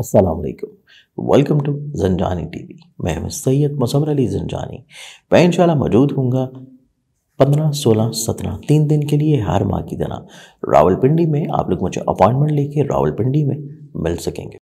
असलकम welcome to जंजानी TV मैं हूं सैयद मसमर अली जंजानी मैं इंशाल्लाह मौजूद हूँगा पंद्रह सोलह सत्रह तीन दिन के लिए हर माह की दना रावलपिंडी में आप लोग मुझे अपॉइंटमेंट लेके रावलपिंडी में मिल सकेंगे